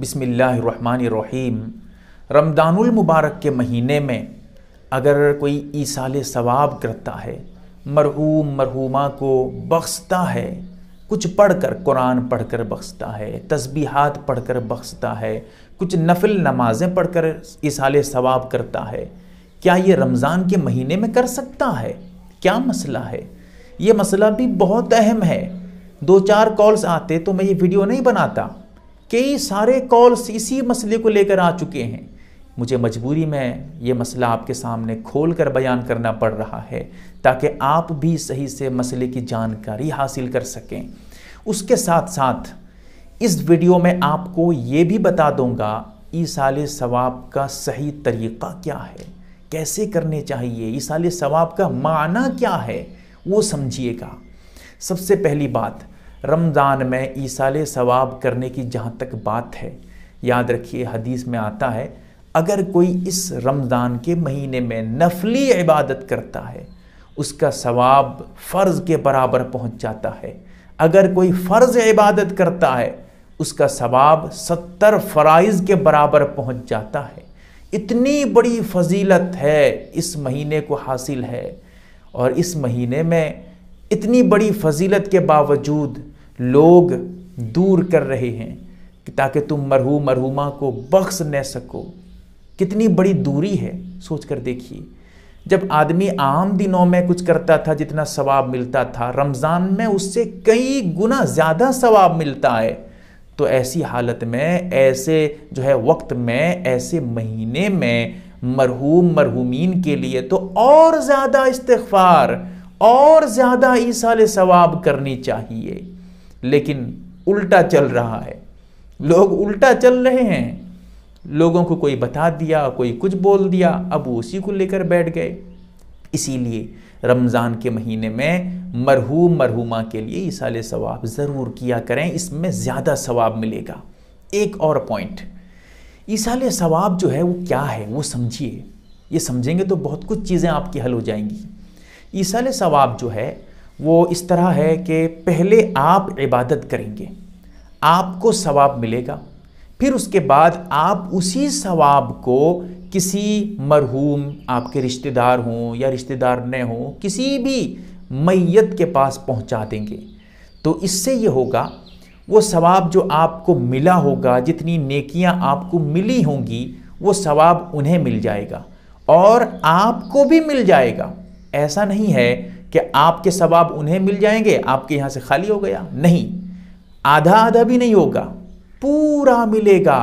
बिसमीम मुबारक के महीने में अगर कोई ईसाल सवाब करता है मरहूम मरहूमा को बख्शता है कुछ पढ़कर कुरान पढ़कर बख्शता है तस्बीहात पढ़कर बख्शता है कुछ नफिल नमाज़ें पढ़कर ईसाल सवाब करता है क्या ये रमज़ान के महीने में कर सकता है क्या मसला है ये मसला भी बहुत अहम है दो चार कॉल्स आते तो मैं ये वीडियो नहीं बनाता कई सारे कॉल्स इसी मसले को लेकर आ चुके हैं मुझे मजबूरी में ये मसला आपके सामने खोल कर बयान करना पड़ रहा है ताकि आप भी सही से मसले की जानकारी हासिल कर सकें उसके साथ साथ इस वीडियो में आपको ये भी बता दूंगा ईसाल सवाब का सही तरीक़ा क्या है कैसे करने चाहिए ईसाल सवाब का माना क्या है वो समझिएगा सबसे पहली बात रमज़ान में ईसाले सवाब करने की जहाँ तक बात है याद रखिए हदीस में आता है अगर कोई इस रमज़ान के महीने में नफली इबादत करता है उसका सवाब फ़र्ज़ के बराबर पहुँच जाता है अगर कोई फ़र्ज़ इबादत करता है उसका सवाब सत्तर फ़राइज़ के बराबर पहुँच जाता है इतनी बड़ी फजीलत है इस महीने को हासिल है और इस महीने में इतनी बड़ी फजीलत के बावजूद लोग दूर कर रहे हैं ताकि तुम मरहू मरहूमा को बख्श न सको कितनी बड़ी दूरी है सोच कर देखिए जब आदमी आम दिनों में कुछ करता था जितना सवाब मिलता था रमज़ान में उससे कई गुना ज़्यादा सवाब मिलता है तो ऐसी हालत में ऐसे जो है वक्त में ऐसे महीने में मरहूम मरहूमीन के लिए तो और ज़्यादा इस्तफार और ज़्यादा ईसाल सवाब करनी चाहिए लेकिन उल्टा चल रहा है लोग उल्टा चल रहे हैं लोगों को कोई बता दिया कोई कुछ बोल दिया अब उसी को लेकर बैठ गए इसीलिए रमज़ान के महीने में मरहूम मरहूमा के लिए इसाल सवाब ज़रूर किया करें इसमें ज़्यादा सवाब मिलेगा एक और पॉइंट ईसाल सवाब जो है वो क्या है वो समझिए ये समझेंगे तो बहुत कुछ चीज़ें आपकी हल हो जाएंगी ईसा सवाब जो है वो इस तरह है कि पहले आप इबादत करेंगे आपको सवाब मिलेगा फिर उसके बाद आप उसी सवाब को किसी मरहूम आपके रिश्तेदार हों या रिश्तेदार न हों किसी भी मैयत के पास पहुंचा देंगे तो इससे ये होगा वो सवाब जो आपको मिला होगा जितनी नेकियां आपको मिली होंगी वो सवाब उन्हें मिल जाएगा और आपको भी मिल जाएगा ऐसा नहीं है कि आपके सवाब उन्हें मिल जाएंगे आपके यहाँ से खाली हो गया नहीं आधा आधा भी नहीं होगा पूरा मिलेगा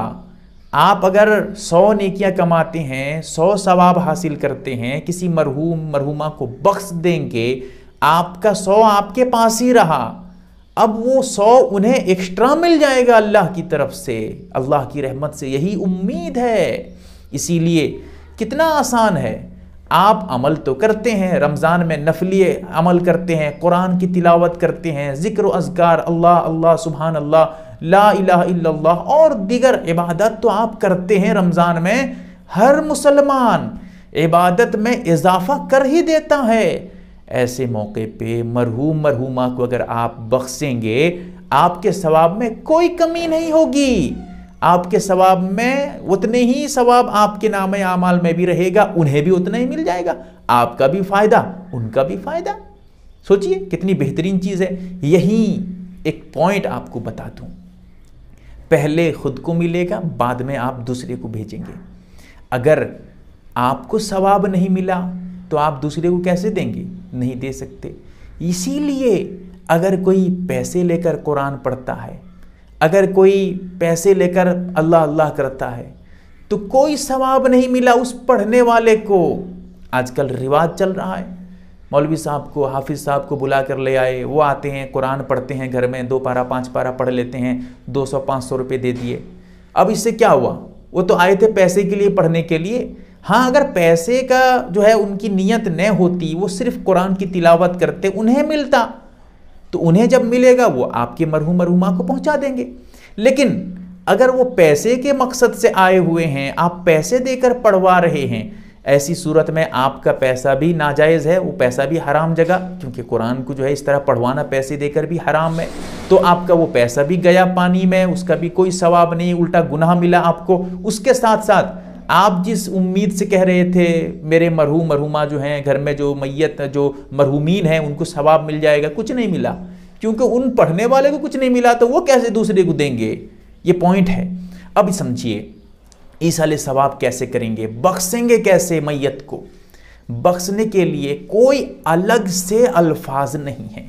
आप अगर सौ नेकियां कमाते हैं सौ सवाब हासिल करते हैं किसी मरहूम मरहुमा को बख्श देंगे आपका सौ आपके पास ही रहा अब वो सौ उन्हें एक्स्ट्रा मिल जाएगा अल्लाह की तरफ से अल्लाह की रहमत से यही उम्मीद है इसीलिए कितना आसान है आप अमल तो करते हैं रमज़ान में नफली अमल करते हैं कुरान की तिलावत करते हैं ज़िक्र अजगार अल्लाह अल्लाह सुबहान अल्लाह ला इल्लल्लाह और दीगर इबादत तो आप करते हैं रमज़ान में हर मुसलमान इबादत में इजाफा कर ही देता है ऐसे मौके पे मरहूम मरहूमा को अगर आप बख्शेंगे आपके सवाब में कोई कमी नहीं होगी आपके सवाब में उतने ही सवाब आपके नाम आमाल में भी रहेगा उन्हें भी उतना ही मिल जाएगा आपका भी फ़ायदा उनका भी फ़ायदा सोचिए कितनी बेहतरीन चीज़ है यही एक पॉइंट आपको बता दूँ पहले खुद को मिलेगा बाद में आप दूसरे को भेजेंगे अगर आपको सवाब नहीं मिला तो आप दूसरे को कैसे देंगे नहीं दे सकते इसीलिए अगर कोई पैसे लेकर कुरान पढ़ता है अगर कोई पैसे लेकर अल्लाह अल्लाह करता है तो कोई सवाब नहीं मिला उस पढ़ने वाले को आजकल रिवाज चल रहा है मौलवी साहब को हाफिज़ साहब को बुला कर ले आए वो आते हैं कुरान पढ़ते हैं घर में दो पारा पाँच पारा पढ़ लेते हैं दो सौ पाँच सौ रुपये दे दिए अब इससे क्या हुआ वो तो आए थे पैसे के लिए पढ़ने के लिए हाँ अगर पैसे का जो है उनकी नीयत न होती वो सिर्फ कुरान की तिलावत करते उन्हें मिलता तो उन्हें जब मिलेगा वो आपके मरहू मरहुमा को पहुंचा देंगे लेकिन अगर वो पैसे के मकसद से आए हुए हैं आप पैसे देकर पढ़वा रहे हैं ऐसी सूरत में आपका पैसा भी नाजायज़ है वो पैसा भी हराम जगह क्योंकि कुरान को जो है इस तरह पढ़वाना पैसे देकर भी हराम है तो आपका वो पैसा भी गया पानी में उसका भी कोई सवाब नहीं उल्टा गुनाह मिला आपको उसके साथ साथ आप जिस उम्मीद से कह रहे थे मेरे मरहूम मरहुमा जो हैं घर में जो मैत जो मरहूमीन हैं उनको सवाब मिल जाएगा कुछ नहीं मिला क्योंकि उन पढ़ने वाले को कुछ नहीं मिला तो वो कैसे दूसरे को देंगे ये पॉइंट है अब समझिए ईसा सवाब कैसे करेंगे बख्शेंगे कैसे मैत को बख्शने के लिए कोई अलग से अल्फाज नहीं हैं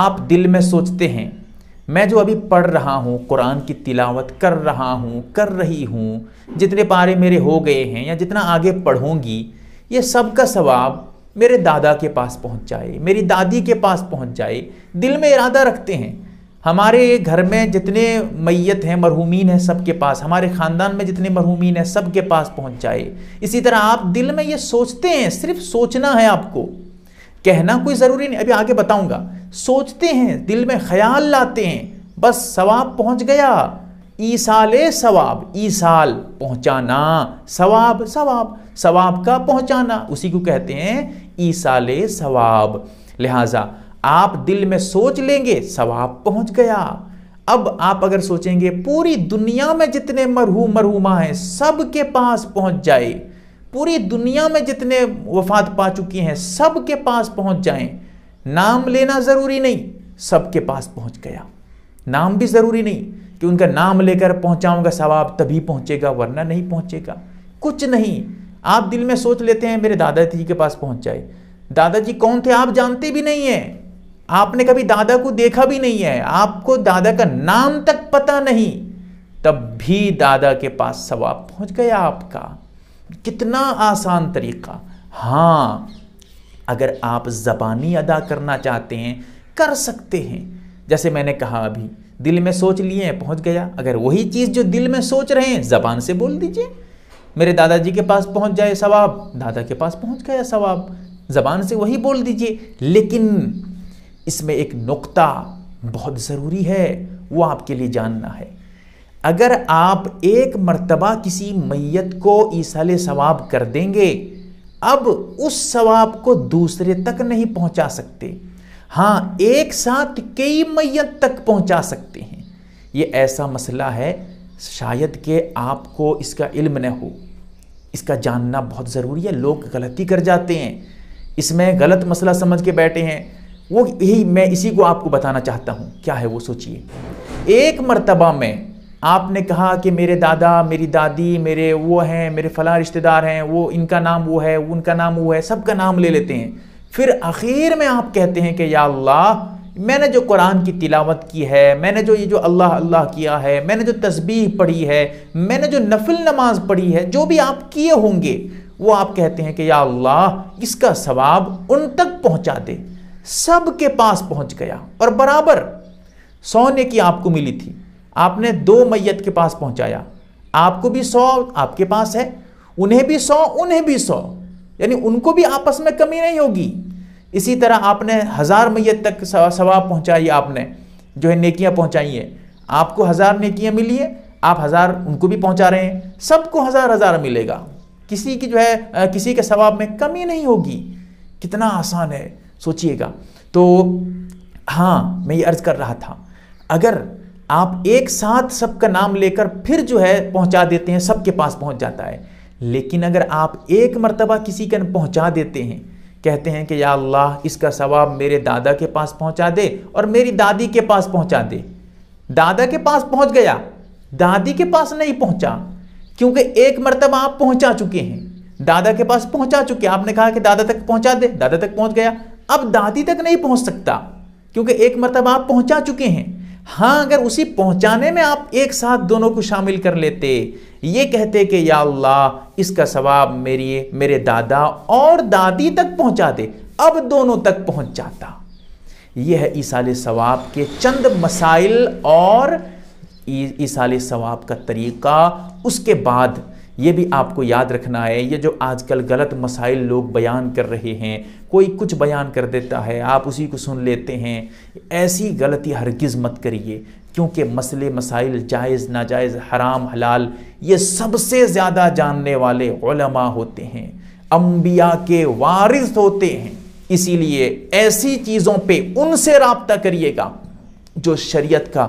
आप दिल में सोचते हैं मैं जो अभी पढ़ रहा हूँ कुरान की तिलावत कर रहा हूँ कर रही हूँ जितने पारे मेरे हो गए हैं या जितना आगे पढ़ूँगी ये सब का सवाब मेरे दादा के पास पहुँच जाए मेरी दादी के पास पहुँच जाए दिल में इरादा रखते हैं हमारे घर में जितने मैयत हैं मरहूमिन हैं सबके पास हमारे ख़ानदान में जितने मरहूमिन हैं सबके पास पहुँच जाए इसी तरह आप दिल में ये सोचते हैं सिर्फ सोचना है आपको कहना कोई ज़रूरी नहीं अभी आगे बताऊँगा सोचते हैं दिल में ख्याल लाते हैं बस सवाब पहुंच गया ईसाल सवाब ईसाल पहुंचाना सवाब सवाब सवाब का पहुंचाना उसी को कहते हैं ईसाल सवाब लिहाजा आप दिल में सोच लेंगे सवाब पहुंच गया अब आप अगर सोचेंगे पूरी दुनिया में जितने मरहू मरहूमा हैं सब के पास पहुंच जाए पूरी दुनिया में जितने वफात पा चुकी हैं सब के पास पहुंच जाएं नाम लेना ज़रूरी नहीं सबके पास पहुंच गया नाम भी ज़रूरी नहीं कि उनका नाम लेकर पहुंचाऊंगा सवाब तभी पहुंचेगा वरना नहीं पहुंचेगा कुछ नहीं आप दिल में सोच लेते हैं मेरे दादाजी के पास पहुंच जाए दादाजी कौन थे आप जानते भी नहीं हैं आपने कभी दादा को देखा भी नहीं है आपको दादा का नाम तक पता नहीं तब भी दादा के पास सवाब पहुंच गया आपका कितना आसान तरीका हाँ अगर आप ज़बानी अदा करना चाहते हैं कर सकते हैं जैसे मैंने कहा अभी दिल में सोच लिए पहुंच गया अगर वही चीज़ जो दिल में सोच रहे हैं ज़बान से बोल दीजिए मेरे दादाजी के पास पहुंच जाए सवाब दादा के पास पहुंच गया सवाब ज़बान से वही बोल दीजिए लेकिन इसमें एक नुक्ता बहुत ज़रूरी है वो आपके लिए जानना है अगर आप एक मर्तबा किसी मैत को ईसाले सवाब कर देंगे अब उस सवाब को दूसरे तक नहीं पहुंचा सकते हाँ एक साथ कई मैयत तक पहुंचा सकते हैं ये ऐसा मसला है शायद के आपको इसका इल्म न हो इसका जानना बहुत ज़रूरी है लोग गलती कर जाते हैं इसमें गलत मसला समझ के बैठे हैं वो यही मैं इसी को आपको बताना चाहता हूँ क्या है वो सोचिए एक मर्तबा में आपने कहा कि मेरे दादा मेरी दादी मेरे वो हैं मेरे फ़ला रिश्तेदार हैं वो इनका नाम वो है उनका नाम वो है सबका नाम ले लेते हैं फिर आखिर में आप कहते हैं कि या अल्लाह मैंने जो कुरान की तिलावत की है मैंने जो ये जो अल्लाह अल्लाह किया है मैंने जो तस्बीह पढ़ी है मैंने जो नफिल नमाज पढ़ी है जो भी आप किए होंगे वो आप कहते हैं कि या अल्लाह इसका सवाब उन तक पहुंचा दे सब के पास पहुंच गया और बराबर सोने की आपको मिली थी आपने दो मैयत के पास पहुंचाया आपको भी सौ आपके पास है उन्हें भी सौ उन्हें भी सौ यानी उनको भी आपस में कमी नहीं होगी इसी तरह आपने हज़ार मैयत तक सवाब पहुँचाई आपने जो है नेकियां पहुंचाई हैं आपको हज़ार नेकियां मिली है आप हज़ार उनको भी पहुँचा रहे हैं सबको हज़ार हज़ार मिलेगा किसी की जो है किसी के सवाब में कमी नहीं होगी कितना आसान है सोचिएगा तो हाँ मैं ये अर्ज़ कर रहा था अगर आप एक साथ सबका नाम लेकर फिर जो है पहुंचा देते हैं सबके पास पहुंच जाता है लेकिन अगर आप एक मरतबा किसी का पहुंचा देते हैं कहते हैं कि या अल्लाह इसका सवाब मेरे दादा के पास पहुंचा दे और मेरी दादी के पास पहुंचा दे दादा के पास पहुंच गया दादी के पास नहीं पहुंचा क्योंकि एक मरतबा आप पहुंचा चुके हैं दादा के पास पहुंचा चुके आपने कहा कि दादा तक पहुंचा दे दादा तक पहुंच गया अब दादी तक नहीं पहुंच सकता क्योंकि एक मरतबा आप पहुंचा चुके हैं हाँ अगर उसी पहुंचाने में आप एक साथ दोनों को शामिल कर लेते ये कहते कि या अल्लाह इसका सवाब मेरी मेरे दादा और दादी तक पहुंचा दे अब दोनों तक पहुंच जाता यह है ईसाल सवाब के चंद मसाइल और ईसाल सवाब का तरीक़ा उसके बाद ये भी आपको याद रखना है ये जो आजकल गलत मसाइल लोग बयान कर रहे हैं कोई कुछ बयान कर देता है आप उसी को सुन लेते हैं ऐसी गलती हरगिज़ मत करिए क्योंकि मसले मसाइल जायज़ नाजायज़ हराम हलाल ये सबसे ज़्यादा जानने वाले ओलमा होते हैं अम्बिया के वारिस होते हैं इसीलिए ऐसी चीज़ों पे उनसे रबता करिएगा जो शरीयत का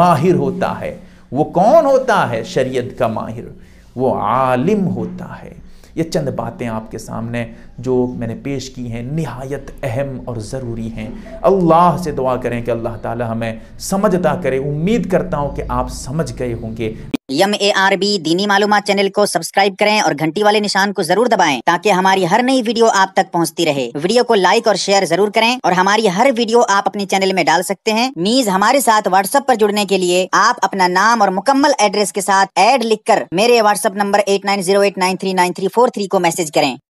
माहिर होता है वो कौन होता है शरीयत का माहिर वो आलिम होता है ये चंद बातें आपके सामने जो मैंने पेश की हैं नहायत अहम और ज़रूरी हैं अल्लाह से दुआ करें कि अल्लाह ताला हमें समझता करे उम्मीद करता हूँ कि आप समझ गए होंगे यम ए आर बी दीनी मालूम चैनल को सब्सक्राइब करें और घंटी वाले निशान को जरूर दबाएं ताकि हमारी हर नई वीडियो आप तक पहुंचती रहे वीडियो को लाइक और शेयर जरूर करें और हमारी हर वीडियो आप अपने चैनल में डाल सकते हैं मीज हमारे साथ व्हाट्सएप पर जुड़ने के लिए आप अपना नाम और मुकम्मल एड्रेस के साथ एड लिखकर मेरे व्हाट्सएप नंबर एट को मैसेज करें